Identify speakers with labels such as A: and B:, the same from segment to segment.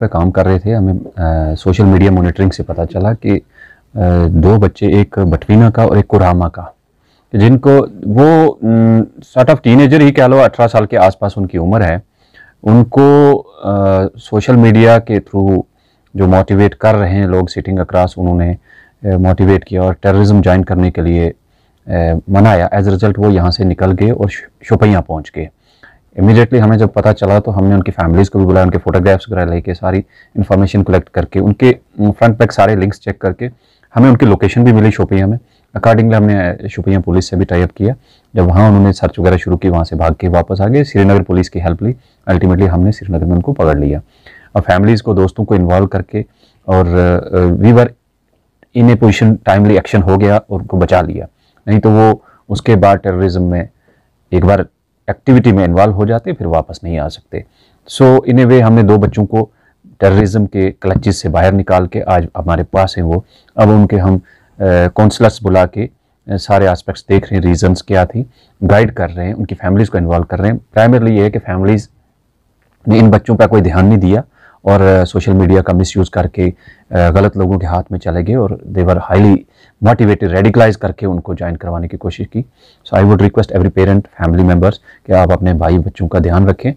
A: पर काम कर रहे थे हमें सोशल मीडिया मॉनिटरिंग से पता चला कि आ, दो बच्चे एक बटवीना का और एक कुरामा का जिनको वो सॉर्ट ऑफ टीनेजर ही कह लो अठारह साल के आसपास उनकी उम्र है उनको आ, सोशल मीडिया के थ्रू जो मोटिवेट कर रहे हैं लोग सिटिंग अक्रॉस उन्होंने मोटिवेट किया और टेररिज्म ज्वाइन करने के लिए मनाया एज रिज़ल्ट वो यहाँ से निकल गए और शुपैयाँ पहुँच गए इमीडिएटली हमें जब पता चला तो हमने उनकी फैमिलीज़ को भी बुलाया उनके फोटोग्राफ्स वगैरह लेके सारी इन्फॉर्मेशन कलेक्ट करके उनके फ्रंट पैक सारे लिंक्स चेक करके हमें उनकी लोकेशन भी मिली शोपिया में अकॉर्डिंगली हमने शोपिया पुलिस से भी टाइप किया जब वहाँ उन्होंने सर्च वगैरह शुरू की वहाँ से भाग के वापस आ गए श्रीनगर पुलिस की हेल्प ली अल्टीमेटली हमने श्रीनगर में उनको पकड़ लिया और फैमिलीज़ को दोस्तों को इन्वॉल्व करके और we were in a position timely action हो गया और उनको बचा लिया नहीं तो वो उसके बाद टेररिज्म में एक बार एक्टिविटी में इन्वॉल्व हो जाते फिर वापस नहीं आ सकते सो इन इन वे हमने दो बच्चों को टेररिज्म के क्लचिस से बाहर निकाल के आज हमारे पास हैं वो अब उनके हम काउंसलर्स बुला के सारे एस्पेक्ट्स देख रहे हैं रीजंस क्या थी गाइड कर रहे हैं उनकी फैमिलीज़ को इन्वॉल्व कर रहे हैं प्राइमरली ये है कि फैमिलीज़ ने इन बच्चों पर कोई ध्यान नहीं दिया और सोशल मीडिया का मिसयूज़ करके गलत लोगों के हाथ में चले गए और देवर हाईली मोटिवेटेड रेडिकलाइज करके उनको ज्वाइन करवाने की कोशिश की so I would request every parent family members कि आप अपने भाई बच्चों का ध्यान रखें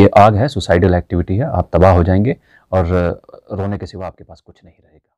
A: ये आग है सुसाइडल एक्टिविटी है आप तबाह हो जाएंगे और रोने के सिवा आपके पास कुछ नहीं रहेगा